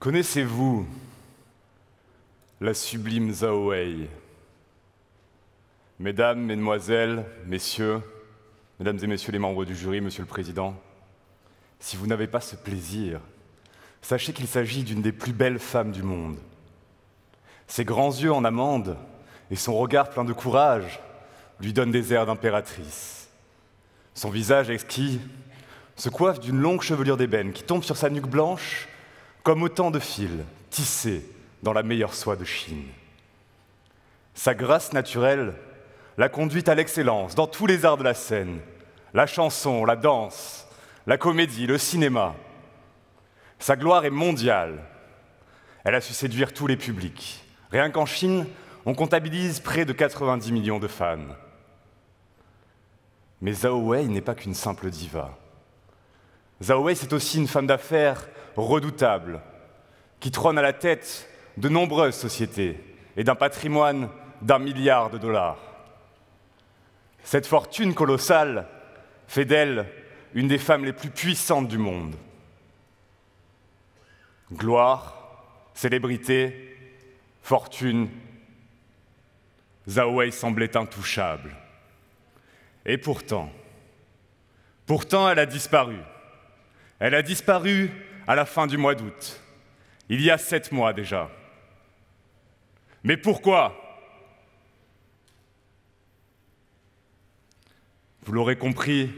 Connaissez-vous la sublime Wei Mesdames, Mesdemoiselles, Messieurs, Mesdames et Messieurs les membres du jury, Monsieur le Président, si vous n'avez pas ce plaisir, sachez qu'il s'agit d'une des plus belles femmes du monde. Ses grands yeux en amande et son regard plein de courage lui donnent des airs d'impératrice. Son visage exquis se coiffe d'une longue chevelure d'ébène qui tombe sur sa nuque blanche comme autant de fils tissés dans la meilleure soie de Chine. Sa grâce naturelle l'a conduite à l'excellence dans tous les arts de la scène, la chanson, la danse, la comédie, le cinéma. Sa gloire est mondiale. Elle a su séduire tous les publics. Rien qu'en Chine, on comptabilise près de 90 millions de fans. Mais Zhao Wei n'est pas qu'une simple diva. Zhao Wei, c'est aussi une femme d'affaires redoutable qui trône à la tête de nombreuses sociétés et d'un patrimoine d'un milliard de dollars. Cette fortune colossale fait d'elle une des femmes les plus puissantes du monde. Gloire, célébrité, fortune, Zhao semblait intouchable. Et pourtant, pourtant elle a disparu. Elle a disparu à la fin du mois d'août, il y a sept mois déjà. Mais pourquoi Vous l'aurez compris,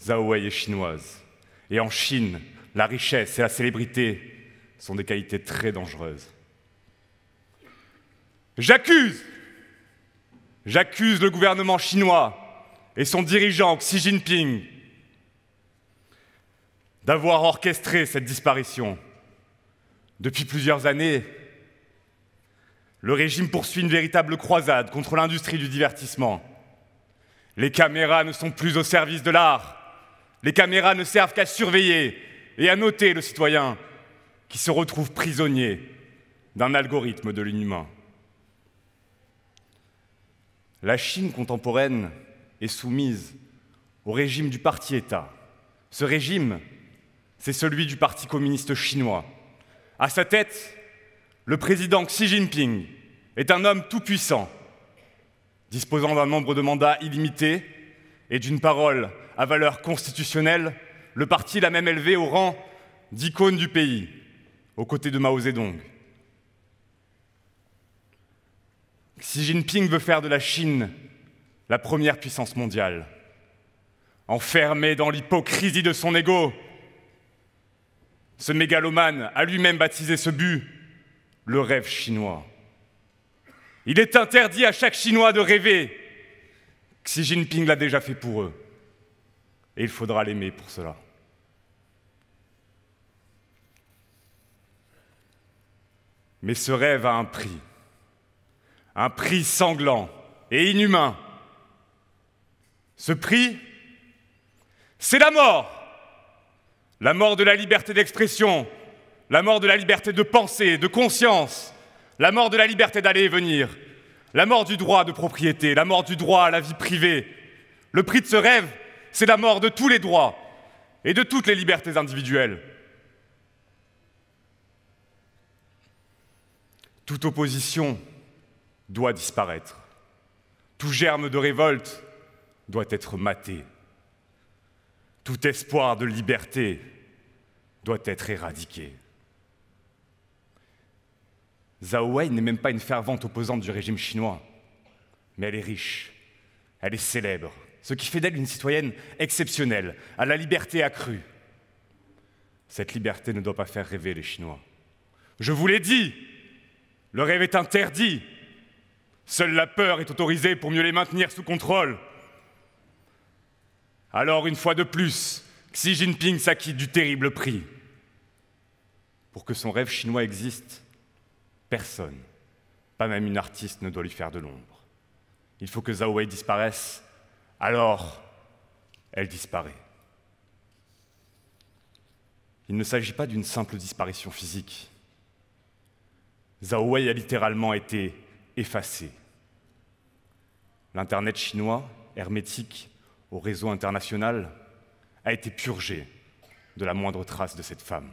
Zaowei est chinoise. Et en Chine, la richesse et la célébrité sont des qualités très dangereuses. J'accuse J'accuse le gouvernement chinois et son dirigeant Xi Jinping d'avoir orchestré cette disparition. Depuis plusieurs années, le régime poursuit une véritable croisade contre l'industrie du divertissement. Les caméras ne sont plus au service de l'art. Les caméras ne servent qu'à surveiller et à noter le citoyen qui se retrouve prisonnier d'un algorithme de l'inhumain. La Chine contemporaine est soumise au régime du parti-État. Ce régime c'est celui du Parti communiste chinois. À sa tête, le président Xi Jinping est un homme tout-puissant, disposant d'un nombre de mandats illimité et d'une parole à valeur constitutionnelle, le parti l'a même élevé au rang d'icône du pays, aux côtés de Mao Zedong. Xi Jinping veut faire de la Chine la première puissance mondiale. Enfermé dans l'hypocrisie de son ego, ce mégalomane a lui-même baptisé ce but le rêve chinois. Il est interdit à chaque Chinois de rêver. Xi Jinping l'a déjà fait pour eux. Et il faudra l'aimer pour cela. Mais ce rêve a un prix. Un prix sanglant et inhumain. Ce prix, c'est la mort. La mort de la liberté d'expression, la mort de la liberté de pensée, de conscience, la mort de la liberté d'aller et venir, la mort du droit de propriété, la mort du droit à la vie privée. Le prix de ce rêve, c'est la mort de tous les droits et de toutes les libertés individuelles. Toute opposition doit disparaître. Tout germe de révolte doit être maté tout espoir de liberté doit être éradiqué. Zhao Wei n'est même pas une fervente opposante du régime chinois, mais elle est riche, elle est célèbre, ce qui fait d'elle une citoyenne exceptionnelle, à la liberté accrue. Cette liberté ne doit pas faire rêver les Chinois. Je vous l'ai dit, le rêve est interdit. Seule la peur est autorisée pour mieux les maintenir sous contrôle. Alors, une fois de plus, Xi Jinping s'acquitte du terrible prix. Pour que son rêve chinois existe, personne, pas même une artiste, ne doit lui faire de l'ombre. Il faut que Zhao Wei disparaisse. Alors, elle disparaît. Il ne s'agit pas d'une simple disparition physique. Zhao Wei a littéralement été effacé. L'Internet chinois, hermétique, au réseau international a été purgé de la moindre trace de cette femme.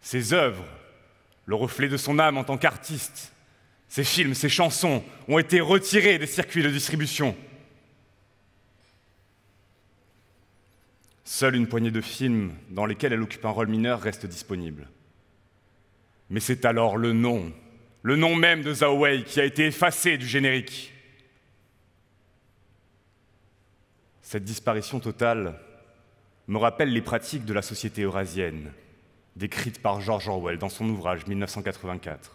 Ses œuvres, le reflet de son âme en tant qu'artiste, ses films, ses chansons ont été retirés des circuits de distribution. Seule une poignée de films dans lesquels elle occupe un rôle mineur reste disponible. Mais c'est alors le nom, le nom même de Zhao Wei qui a été effacé du générique. Cette disparition totale me rappelle les pratiques de la société eurasienne, décrites par George Orwell dans son ouvrage 1984.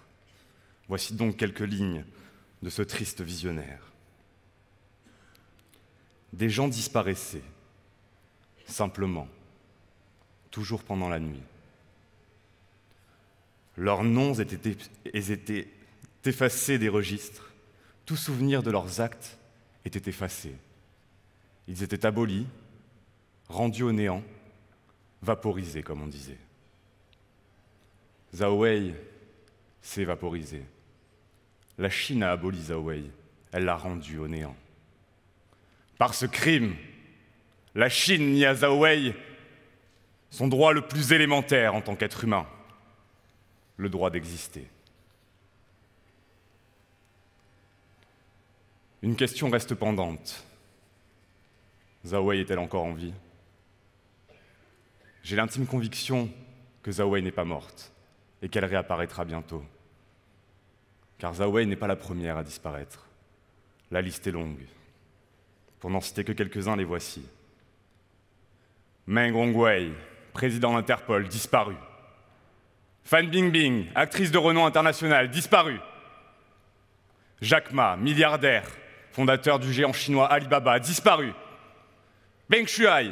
Voici donc quelques lignes de ce triste visionnaire. Des gens disparaissaient, simplement, toujours pendant la nuit. Leurs noms étaient, étaient effacés des registres, tout souvenir de leurs actes était effacé. Ils étaient abolis, rendus au néant, vaporisés, comme on disait. Zaowei s'est vaporisé. La Chine a aboli Zaowei, elle l'a rendu au néant. Par ce crime, la Chine nie à Zaowei son droit le plus élémentaire en tant qu'être humain, le droit d'exister. Une question reste pendante. Zhawei est-elle encore en vie J'ai l'intime conviction que Zawei n'est pas morte et qu'elle réapparaîtra bientôt. Car Zawei n'est pas la première à disparaître. La liste est longue. Pour n'en citer que quelques-uns, les voici. Meng Hongwei, président d'Interpol, disparu. Fan Bingbing, actrice de renom international, disparue. Jack Ma, milliardaire, fondateur du géant chinois Alibaba, disparu. Beng Shuai,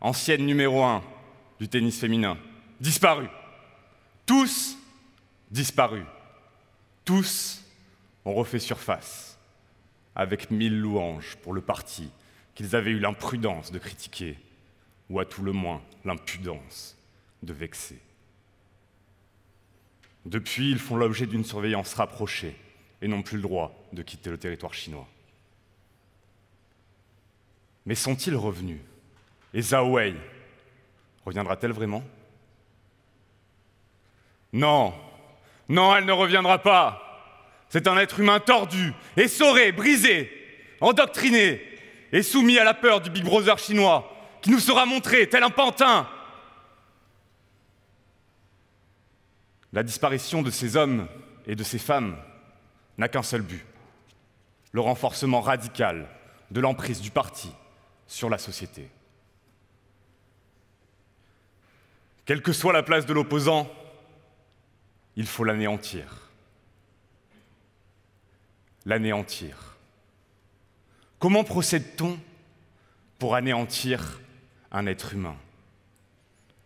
ancienne numéro un du tennis féminin, disparue. Tous disparus. Tous ont refait surface, avec mille louanges pour le parti qu'ils avaient eu l'imprudence de critiquer, ou à tout le moins l'impudence de vexer. Depuis, ils font l'objet d'une surveillance rapprochée et n'ont plus le droit de quitter le territoire chinois. Mais sont-ils revenus Et reviendra-t-elle vraiment Non, non, elle ne reviendra pas. C'est un être humain tordu, essoré, brisé, endoctriné et soumis à la peur du Big Brother chinois qui nous sera montré tel un pantin. La disparition de ces hommes et de ces femmes n'a qu'un seul but, le renforcement radical de l'emprise du parti sur la société. Quelle que soit la place de l'opposant, il faut l'anéantir. L'anéantir. Comment procède-t-on pour anéantir un être humain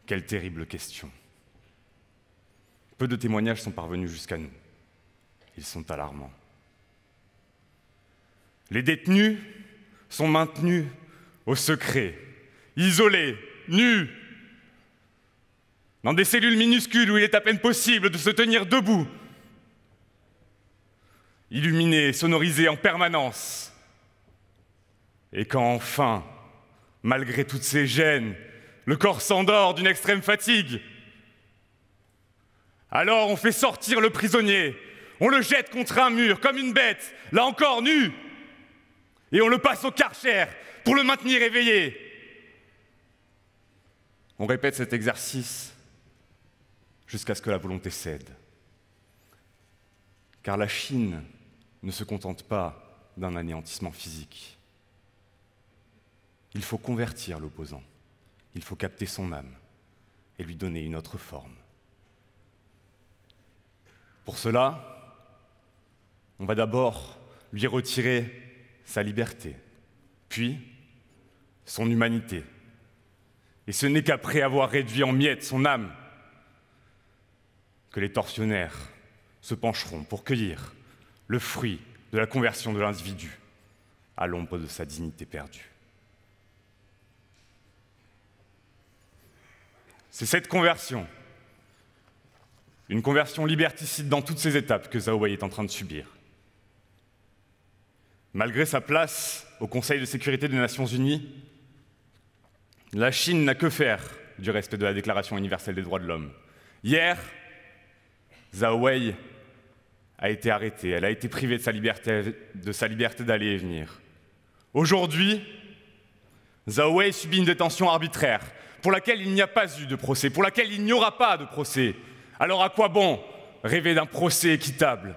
Quelle terrible question. Peu de témoignages sont parvenus jusqu'à nous. Ils sont alarmants. Les détenus sont maintenus au secret, isolé, nu, dans des cellules minuscules où il est à peine possible de se tenir debout, illuminé, sonorisé en permanence. Et quand enfin, malgré toutes ces gênes, le corps s'endort d'une extrême fatigue, alors on fait sortir le prisonnier, on le jette contre un mur comme une bête, là encore nu, et on le passe au karcher pour le maintenir éveillé. On répète cet exercice jusqu'à ce que la volonté cède. Car la Chine ne se contente pas d'un anéantissement physique. Il faut convertir l'opposant, il faut capter son âme et lui donner une autre forme. Pour cela, on va d'abord lui retirer sa liberté, puis son humanité. Et ce n'est qu'après avoir réduit en miettes son âme que les tortionnaires se pencheront pour cueillir le fruit de la conversion de l'individu à l'ombre de sa dignité perdue. C'est cette conversion, une conversion liberticide dans toutes ses étapes que Zaobai est en train de subir. Malgré sa place au Conseil de sécurité des Nations Unies, la Chine n'a que faire du respect de la Déclaration universelle des droits de l'homme. Hier, Zhao Wei a été arrêtée, elle a été privée de sa liberté, d'aller et venir. Aujourd'hui, Zhao Wei subit une détention arbitraire pour laquelle il n'y a pas eu de procès, pour laquelle il n'y aura pas de procès. Alors à quoi bon rêver d'un procès équitable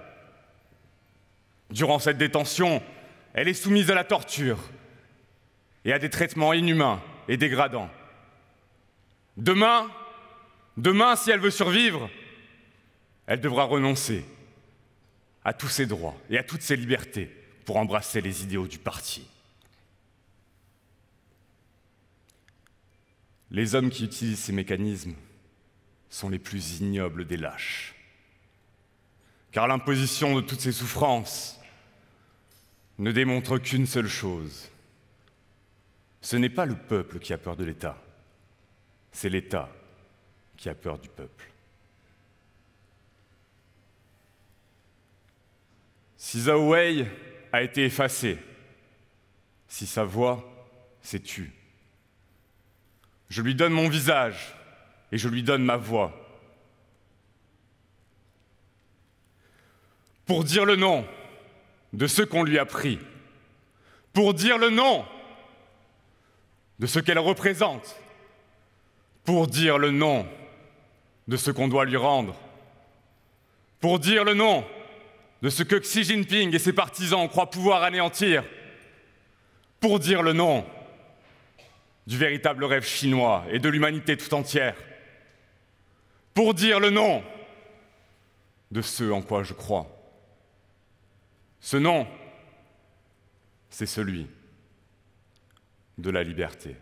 Durant cette détention, elle est soumise à la torture et à des traitements inhumains et dégradants. Demain, demain, si elle veut survivre, elle devra renoncer à tous ses droits et à toutes ses libertés pour embrasser les idéaux du parti. Les hommes qui utilisent ces mécanismes sont les plus ignobles des lâches. Car l'imposition de toutes ces souffrances ne démontre qu'une seule chose. Ce n'est pas le peuple qui a peur de l'État, c'est l'État qui a peur du peuple. Si Zhao a été effacé, si sa voix s'est tue, je lui donne mon visage et je lui donne ma voix. Pour dire le nom, de ce qu'on lui a pris, pour dire le nom de ce qu'elle représente, pour dire le nom de ce qu'on doit lui rendre, pour dire le nom de ce que Xi Jinping et ses partisans croient pouvoir anéantir, pour dire le nom du véritable rêve chinois et de l'humanité tout entière, pour dire le nom de ce en quoi je crois. Ce nom, c'est celui de la liberté.